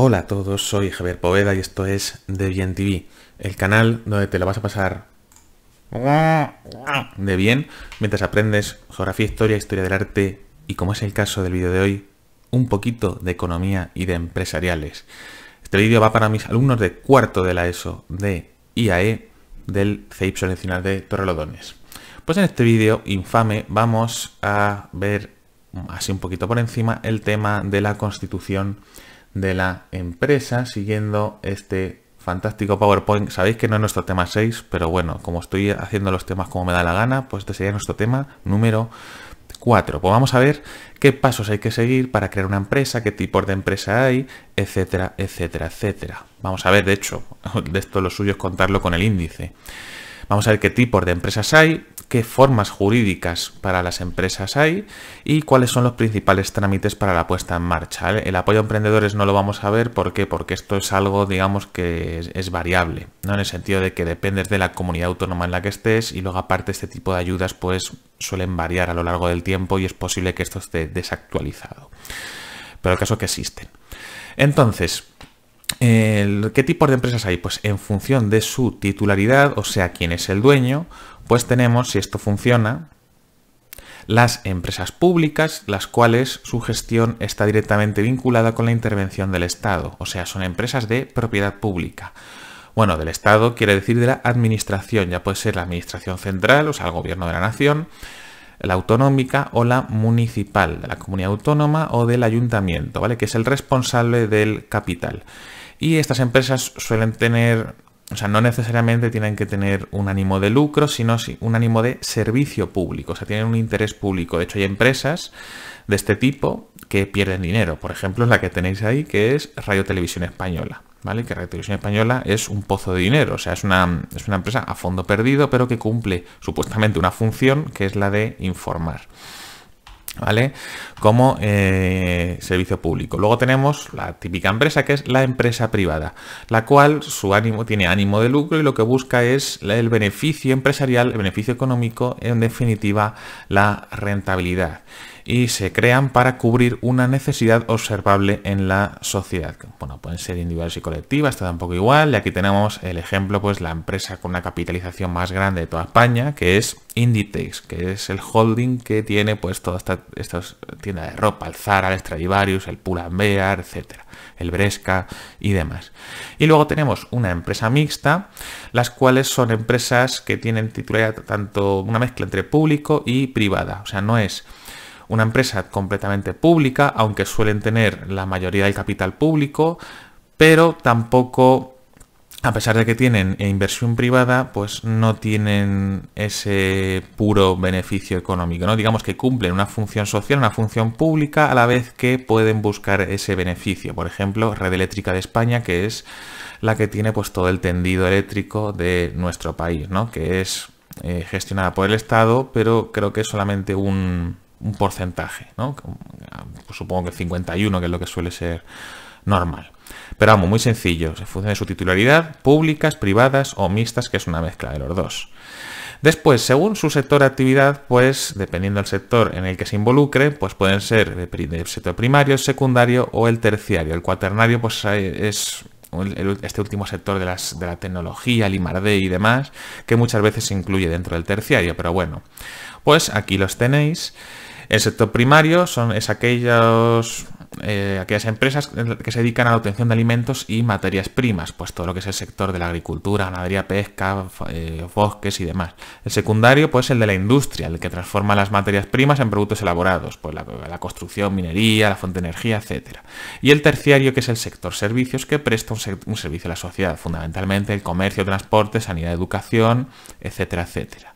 Hola a todos, soy Javier Poveda y esto es Bien TV, el canal donde te lo vas a pasar de bien mientras aprendes geografía, historia, historia del arte y como es el caso del vídeo de hoy, un poquito de economía y de empresariales. Este vídeo va para mis alumnos de cuarto de la ESO de IAE del CEIP Nacional de Torrelodones. Pues en este vídeo infame vamos a ver así un poquito por encima el tema de la constitución de la empresa siguiendo este fantástico PowerPoint. Sabéis que no es nuestro tema 6, pero bueno, como estoy haciendo los temas como me da la gana, pues este sería nuestro tema número 4. Pues vamos a ver qué pasos hay que seguir para crear una empresa, qué tipos de empresa hay, etcétera, etcétera, etcétera. Vamos a ver, de hecho, de esto lo suyo es contarlo con el índice. Vamos a ver qué tipos de empresas hay, qué formas jurídicas para las empresas hay y cuáles son los principales trámites para la puesta en marcha. El apoyo a emprendedores no lo vamos a ver, ¿por qué? Porque esto es algo, digamos, que es, variable, ¿no? En el sentido de que dependes de la comunidad autónoma en la que estés y luego aparte este tipo de ayudas pues suelen variar a lo largo del tiempo y es posible que esto esté desactualizado. Pero el caso es que existen. Entonces, ¿Qué tipos de empresas hay? Pues en función de su titularidad, o sea, quién es el dueño, pues tenemos, si esto funciona, las empresas públicas, las cuales su gestión está directamente vinculada con la intervención del Estado, o sea, son empresas de propiedad pública. Bueno, del Estado quiere decir de la administración, ya puede ser la administración central, o sea, el gobierno de la nación, la autonómica o la municipal, de la comunidad autónoma o del ayuntamiento, ¿vale? Que es el responsable del capital. Y estas empresas suelen tener o sea, no necesariamente tienen que tener un ánimo de lucro, sino un ánimo de servicio público, o sea, tienen un interés público. De hecho, hay empresas de este tipo que pierden dinero. Por ejemplo, la que tenéis ahí, que es Radio Televisión Española, ¿vale? Que Radio Televisión Española es un pozo de dinero, o sea, es una empresa a fondo perdido, pero que cumple supuestamente una función que es la de informar. ¿vale? Como eh, servicio público. Luego tenemos la típica empresa que es la empresa privada, la cual su ánimo tiene ánimo de lucro y lo que busca es el beneficio empresarial, el beneficio económico, en definitiva la rentabilidad y se crean para cubrir una necesidad observable en la sociedad. Bueno, pueden ser individuales y colectivas, está tampoco igual. Y aquí tenemos el ejemplo, pues la empresa con una capitalización más grande de toda España, que es Inditex, que es el holding que tiene pues todas estas tiendas de ropa, el Zara, el Stradivarius, el Pull&Bear, etcétera, el Bresca y demás. Y luego tenemos una empresa mixta, las cuales son empresas que tienen titularidad tanto una mezcla entre público y privada, o sea, no es una empresa completamente pública, aunque suelen tener la mayoría del capital público, pero tampoco, a pesar de que tienen e inversión privada, pues no tienen ese puro beneficio económico, ¿no? Digamos que cumplen una función social, una función pública, a la vez que pueden buscar ese beneficio. Por ejemplo, Red Eléctrica de España, que es la que tiene pues todo el tendido eléctrico de nuestro país, ¿no? Que es eh, gestionada por el Estado, pero creo que es solamente un, un porcentaje, ¿no? Pues supongo que el 51, que es lo que suele ser normal. Pero vamos, muy sencillo, en función de su titularidad, públicas, privadas o mixtas, que es una mezcla de los dos. Después, según su sector de actividad, pues dependiendo del sector en el que se involucre, pues pueden ser el sector primario, el secundario o el terciario. El cuaternario pues es este último sector de, la tecnología, el IMARD y demás, que muchas veces se incluye dentro del terciario, pero bueno, pues aquí los tenéis. El sector primario son, es aquellos, eh, aquellas empresas que se dedican a la obtención de alimentos y materias primas, pues todo lo que es el sector de la agricultura, ganadería, pesca, eh, bosques y demás. El secundario, pues el de la industria, el que transforma las materias primas en productos elaborados, pues la, construcción, minería, la fuente de energía, etc. Y el terciario, que es el sector servicios, que presta un, un servicio a la sociedad, fundamentalmente el comercio, transporte, sanidad, educación, etcétera, etcétera.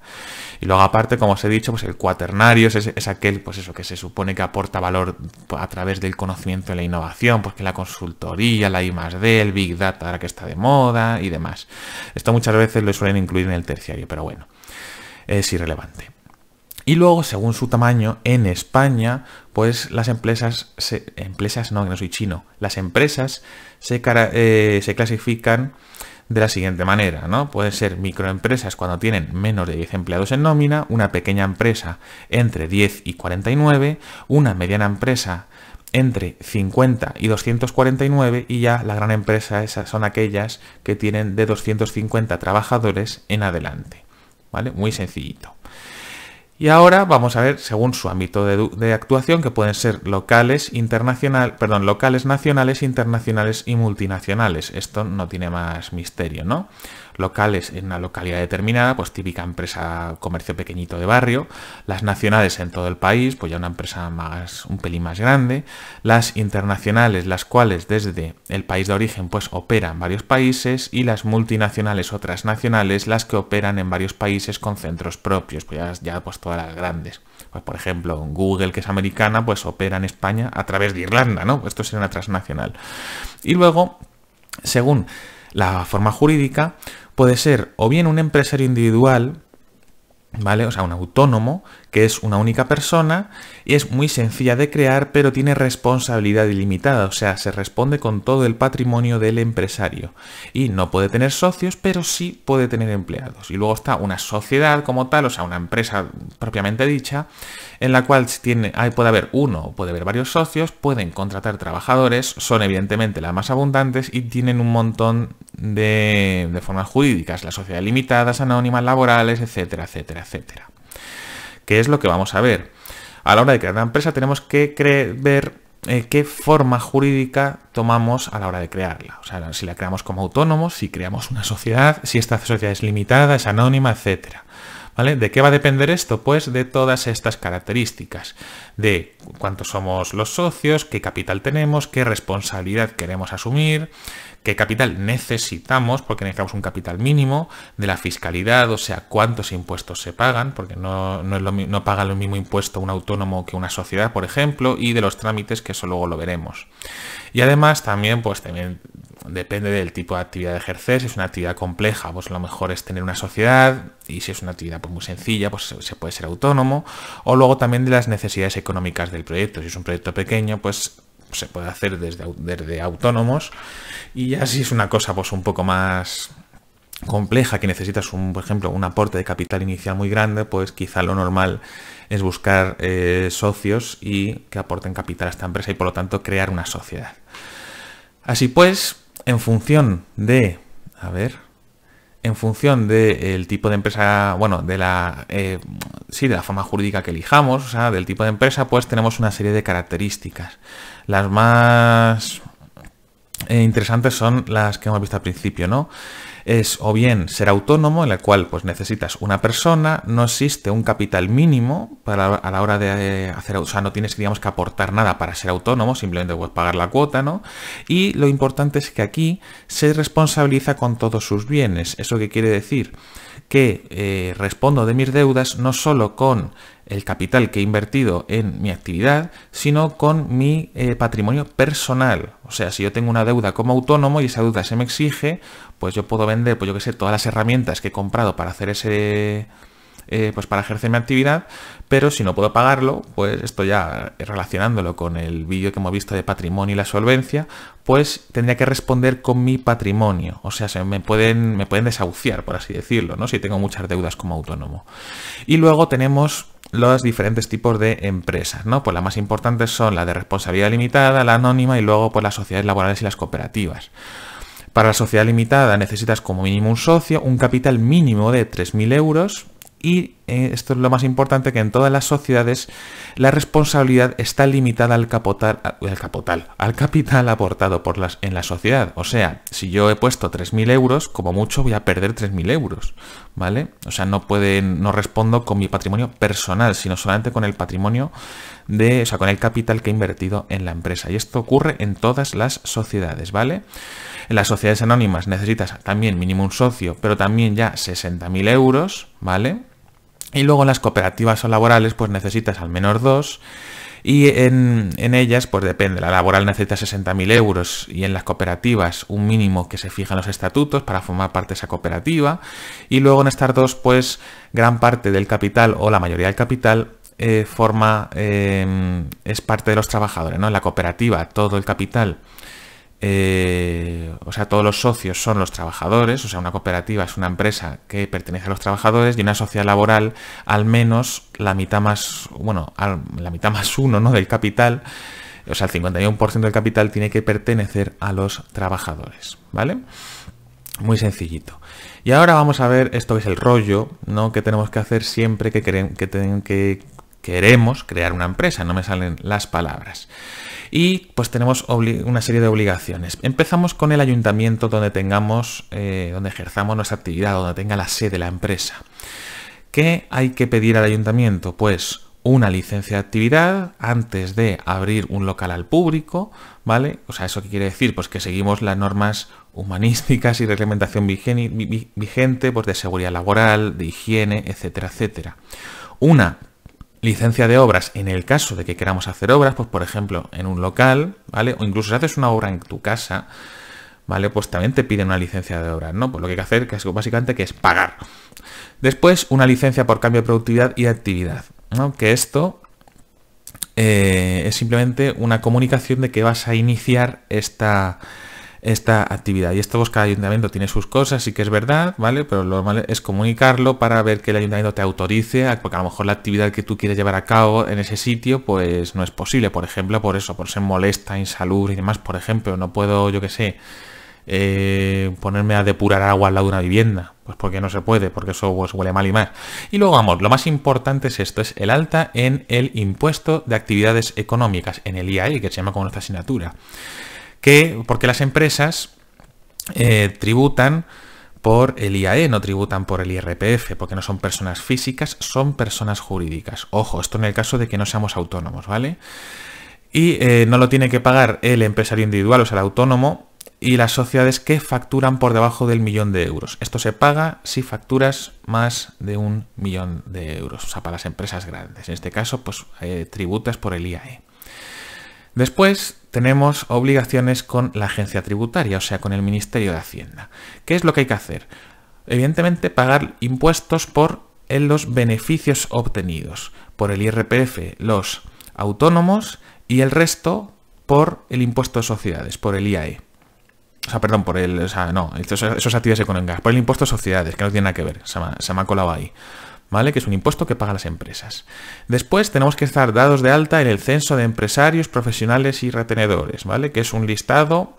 Y luego aparte, como os he dicho, pues el cuaternario es, aquel, pues eso, que se supone que aporta valor a través del conocimiento y la innovación, porque la consultoría, la I el Big Data, ahora que está de moda y demás. Esto muchas veces lo suelen incluir en el terciario, pero bueno, es irrelevante. Y luego, según su tamaño, en España, pues las empresas, empresas no, que no soy chino, las empresas se, eh, se clasifican de la siguiente manera, ¿no? Pueden ser microempresas cuando tienen menos de 10 empleados en nómina, una pequeña empresa entre 10 y 49, una mediana empresa entre 50 y 249 y ya la gran empresa esas son aquellas que tienen de 250 trabajadores en adelante, ¿vale? Muy sencillito. Y ahora vamos a ver, según su ámbito de, actuación, que pueden ser locales, perdón, locales, nacionales, internacionales y multinacionales. Esto no tiene más misterio, ¿no? Locales en una localidad determinada, pues típica empresa comercio pequeñito de barrio. Las nacionales en todo el país, pues ya una empresa más, un pelín más grande. Las internacionales, las cuales desde el país de origen, pues operan varios países. Y las multinacionales o transnacionales, las que operan en varios países con centros propios, pues ya, pues las grandes. Pues por ejemplo, Google, que es americana, pues opera en España a través de Irlanda, ¿no? Esto es una transnacional. Y luego, según la forma jurídica, puede ser o bien un empresario individual, ¿vale? O sea, un autónomo que es una única persona y es muy sencilla de crear, pero tiene responsabilidad ilimitada, o sea, se responde con todo el patrimonio del empresario. Y no puede tener socios, pero sí puede tener empleados. Y luego está una sociedad como tal, o sea, una empresa propiamente dicha, en la cual tiene, puede haber uno o puede haber varios socios, pueden contratar trabajadores, son evidentemente las más abundantes y tienen un montón de, de formas jurídicas, las sociedades limitadas, anónimas, laborales, etcétera, etcétera, etcétera que es lo que vamos a ver. A la hora de crear una empresa tenemos que ver eh, qué forma jurídica tomamos a la hora de crearla. O sea, si la creamos como autónomos, si creamos una sociedad, si esta sociedad es limitada, es anónima, etcétera. ¿De qué va a depender esto? Pues de todas estas características, de cuántos somos los socios, qué capital tenemos, qué responsabilidad queremos asumir, qué capital necesitamos, porque necesitamos un capital mínimo, de la fiscalidad, o sea, cuántos impuestos se pagan, porque no, no, paga lo mismo impuesto un autónomo que una sociedad, por ejemplo, y de los trámites, que eso luego lo veremos. Y además también, pues también depende del tipo de actividad de ejercer. Si es una actividad compleja, pues lo mejor es tener una sociedad. Y si es una actividad pues, muy sencilla, pues se puede ser autónomo. O luego también de las necesidades económicas del proyecto. Si es un proyecto pequeño, pues se puede hacer desde, desde autónomos. Y ya si es una cosa pues un poco más compleja que necesitas, un, por ejemplo, un aporte de capital inicial muy grande, pues quizá lo normal es buscar eh, socios y que aporten capital a esta empresa y por lo tanto crear una sociedad. Así pues, en función de, a ver, en función del eh, tipo de empresa, bueno, de la, eh, sí, de la forma jurídica que elijamos, o sea, del tipo de empresa, pues tenemos una serie de características. Las más eh, interesantes son las que hemos visto al principio, ¿no? es o bien ser autónomo, en el cual pues, necesitas una persona, no existe un capital mínimo a la hora de hacer, o sea, no tienes digamos, que aportar nada para ser autónomo, simplemente puedes pagar la cuota, ¿no? Y lo importante es que aquí se responsabiliza con todos sus bienes. ¿Eso qué quiere decir? Que eh, respondo de mis deudas no solo con el capital que he invertido en mi actividad, sino con mi eh, patrimonio personal. O sea, si yo tengo una deuda como autónomo y esa deuda se me exige, pues yo puedo vender, pues yo que sé, todas las herramientas que he comprado para hacer ese... Eh, pues para ejercer mi actividad, pero si no puedo pagarlo, pues esto ya eh, relacionándolo con el vídeo que hemos visto de patrimonio y la solvencia, pues tendría que responder con mi patrimonio. O sea, se me pueden, me pueden desahuciar, por así decirlo, ¿no? Si tengo muchas deudas como autónomo. Y luego tenemos los diferentes tipos de empresas, ¿no? Pues las más importantes son la de responsabilidad limitada, la anónima y luego pues las sociedades laborales y las cooperativas. Para la sociedad limitada necesitas como mínimo un socio, un capital mínimo de 3.000 euros y eh, esto es lo más importante, que en todas las sociedades la responsabilidad está limitada al, capital al, al capital aportado por las, en la sociedad. O sea, si yo he puesto 3.000 euros, como mucho voy a perder 3.000 euros, ¿vale? O sea, no, no respondo con mi patrimonio personal, sino solamente con el patrimonio de, o sea, con el capital que he invertido en la empresa. Y esto ocurre en todas las sociedades, ¿vale? En las sociedades anónimas necesitas también mínimo un socio, pero también ya 60.000 euros, ¿vale? Y luego en las cooperativas o laborales pues necesitas al menos dos y en, ellas pues depende, la laboral necesita 60.000 euros y en las cooperativas un mínimo que se fijan los estatutos para formar parte de esa cooperativa y luego en estas dos pues gran parte del capital o la mayoría del capital eh, forma, eh, es parte de los trabajadores, ¿no? la cooperativa todo el capital eh, o sea, todos los socios son los trabajadores, o sea, una cooperativa es una empresa que pertenece a los trabajadores y una sociedad laboral al menos la mitad más, bueno, la mitad más uno ¿no? del capital, o sea, el 51% del capital tiene que pertenecer a los trabajadores, ¿vale? Muy sencillito. Y ahora vamos a ver esto es el rollo, ¿no? Que tenemos que hacer siempre que, que, que queremos crear una empresa, no me salen las palabras y pues tenemos una serie de obligaciones. Empezamos con el ayuntamiento donde tengamos, eh, donde ejerzamos nuestra actividad, donde tenga la sede la empresa. ¿Qué hay que pedir al ayuntamiento? Pues una licencia de actividad antes de abrir un local al público, ¿vale? O sea, ¿eso qué quiere decir? Pues que seguimos las normas humanísticas y reglamentación vigente, pues de seguridad laboral, de higiene, etcétera, etcétera. Una Licencia de obras, en el caso de que queramos hacer obras, pues por ejemplo, en un local, ¿vale? O incluso si haces una obra en tu casa, ¿vale? Pues también te piden una licencia de obras, ¿no? Pues lo que hay que hacer, básicamente, que es pagar. Después, una licencia por cambio de productividad y actividad, ¿no? Que esto eh, es simplemente una comunicación de que vas a iniciar esta, esta actividad. Y esto pues, cada ayuntamiento tiene sus cosas, y que es verdad, ¿vale? Pero lo normal es comunicarlo para ver que el ayuntamiento te autorice, porque a lo mejor la actividad que tú quieres llevar a cabo en ese sitio, pues no es posible. Por ejemplo, por eso, por ser molesta, insalubre y demás, por ejemplo, no puedo, yo qué sé, eh, ponerme a depurar agua al lado de una vivienda. Pues porque no se puede, porque eso pues, huele mal y más. Y luego vamos, lo más importante es esto, es el alta en el impuesto de actividades económicas, en el IAE, que se llama como nuestra asignatura que, porque las empresas eh, tributan por el IAE, no tributan por el IRPF, porque no son personas físicas, son personas jurídicas. Ojo, esto en el caso de que no seamos autónomos, ¿vale? Y eh, no lo tiene que pagar el empresario individual, o sea, el autónomo, y las sociedades que facturan por debajo del millón de euros. Esto se paga si facturas más de un millón de euros, o sea, para las empresas grandes. En este caso, pues eh, tributas por el IAE. Después tenemos obligaciones con la agencia tributaria, o sea, con el Ministerio de Hacienda. ¿Qué es lo que hay que hacer? Evidentemente, pagar impuestos por los beneficios obtenidos, por el IRPF, los autónomos y el resto por el impuesto de sociedades, por el IAE. O sea, perdón, por el. O sea, no, eso, actividades por el impuesto de sociedades, que no tiene nada que ver, se me ha colado ahí. ¿vale? Que es un impuesto que pagan las empresas. Después tenemos que estar dados de alta en el censo de empresarios, profesionales y retenedores, ¿vale? Que es un listado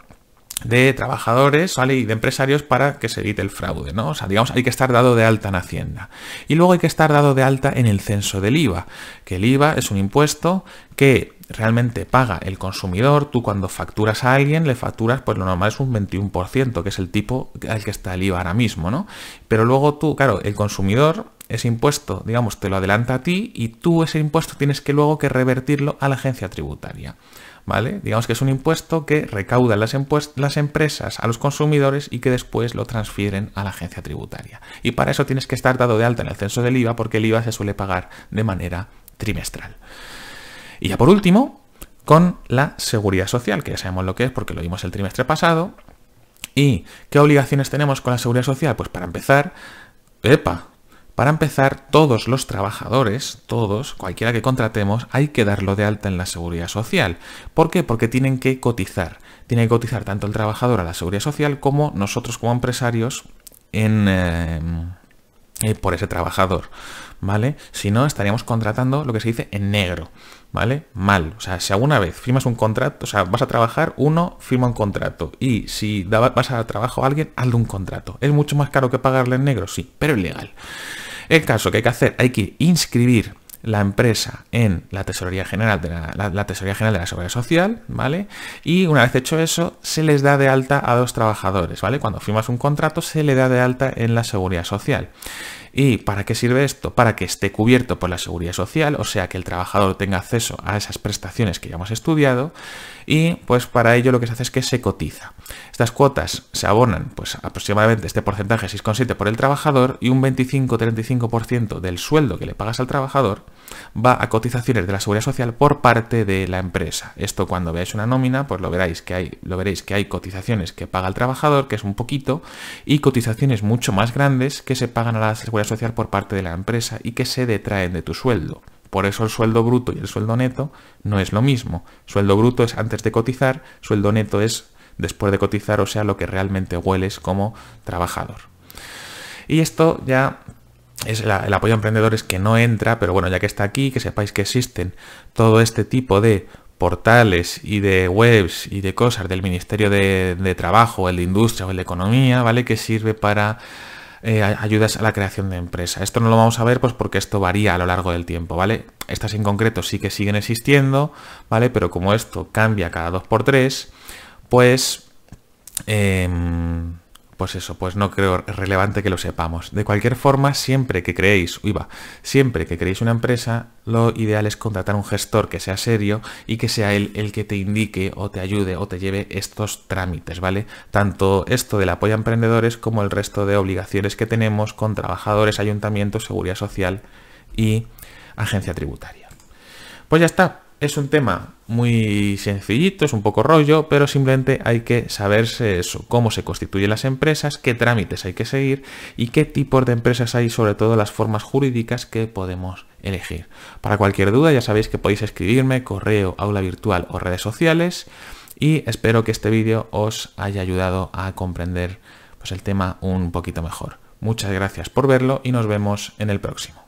de trabajadores y de empresarios para que se evite el fraude, ¿no? O sea, digamos, hay que estar dado de alta en Hacienda. Y luego hay que estar dado de alta en el censo del IVA, que el IVA es un impuesto que realmente paga el consumidor. Tú cuando facturas a alguien, le facturas, pues lo normal es un 21%, que es el tipo al que está el IVA ahora mismo, ¿no? Pero luego tú, claro, el consumidor ese impuesto, digamos, te lo adelanta a ti y tú ese impuesto tienes que luego que revertirlo a la agencia tributaria. ¿Vale? Digamos que es un impuesto que recaudan las, las empresas a los consumidores y que después lo transfieren a la agencia tributaria. Y para eso tienes que estar dado de alta en el censo del IVA porque el IVA se suele pagar de manera trimestral. Y ya por último, con la seguridad social, que ya sabemos lo que es porque lo vimos el trimestre pasado. ¿Y qué obligaciones tenemos con la seguridad social? Pues para empezar, epa, para empezar, todos los trabajadores, todos, cualquiera que contratemos, hay que darlo de alta en la seguridad social. ¿Por qué? Porque tienen que cotizar. Tiene que cotizar tanto el trabajador a la seguridad social como nosotros como empresarios eh, eh, por ese trabajador. ¿Vale? Si no, estaríamos contratando lo que se dice en negro. ¿Vale? Mal. O sea, si alguna vez firmas un contrato, o sea, vas a trabajar, uno firma un contrato. Y si vas a trabajo a alguien, hazle un contrato. ¿Es mucho más caro que pagarle en negro? Sí, pero es legal. El caso que hay que hacer, hay que inscribir la empresa en la Tesorería General de la, General de la Seguridad Social, ¿vale? Y una vez hecho eso, se les da de alta a dos trabajadores, ¿vale? Cuando firmas un contrato, se le da de alta en la Seguridad Social. ¿Y para qué sirve esto? Para que esté cubierto por la seguridad social, o sea, que el trabajador tenga acceso a esas prestaciones que ya hemos estudiado, y pues para ello lo que se hace es que se cotiza. Estas cuotas se abonan pues aproximadamente este porcentaje 6,7 por el trabajador y un 25-35% del sueldo que le pagas al trabajador va a cotizaciones de la seguridad social por parte de la empresa. Esto cuando veáis una nómina, pues lo veréis que hay, lo veréis que hay cotizaciones que paga el trabajador, que es un poquito, y cotizaciones mucho más grandes que se pagan a la seguridad social por parte de la empresa y que se detraen de tu sueldo. Por eso el sueldo bruto y el sueldo neto no es lo mismo. Sueldo bruto es antes de cotizar, sueldo neto es después de cotizar, o sea, lo que realmente hueles como trabajador. Y esto ya es el apoyo a emprendedores que no entra, pero bueno, ya que está aquí, que sepáis que existen todo este tipo de portales y de webs y de cosas del Ministerio de, Trabajo, el de Industria o el de Economía, ¿vale? Que sirve para eh, ayudas a la creación de empresa. Esto no lo vamos a ver pues porque esto varía a lo largo del tiempo, ¿vale? Estas en concreto sí que siguen existiendo, ¿vale? Pero como esto cambia cada dos por tres, pues... Em, pues eso, pues no creo relevante que lo sepamos. De cualquier forma, siempre que creéis, uy siempre que creéis una empresa, lo ideal es contratar un gestor que sea serio y que sea él el que te indique o te ayude o te lleve estos trámites, ¿vale? Tanto esto del apoyo a emprendedores como el resto de obligaciones que tenemos con trabajadores, ayuntamientos, seguridad social y agencia tributaria. Pues ya está, es un tema muy sencillito, es un poco rollo, pero simplemente hay que saberse eso, cómo se constituyen las empresas, qué trámites hay que seguir y qué tipos de empresas hay, sobre todo las formas jurídicas que podemos elegir. Para cualquier duda ya sabéis que podéis escribirme, correo, aula virtual o redes sociales y espero que este vídeo os haya ayudado a comprender pues, el tema un poquito mejor. Muchas gracias por verlo y nos vemos en el próximo.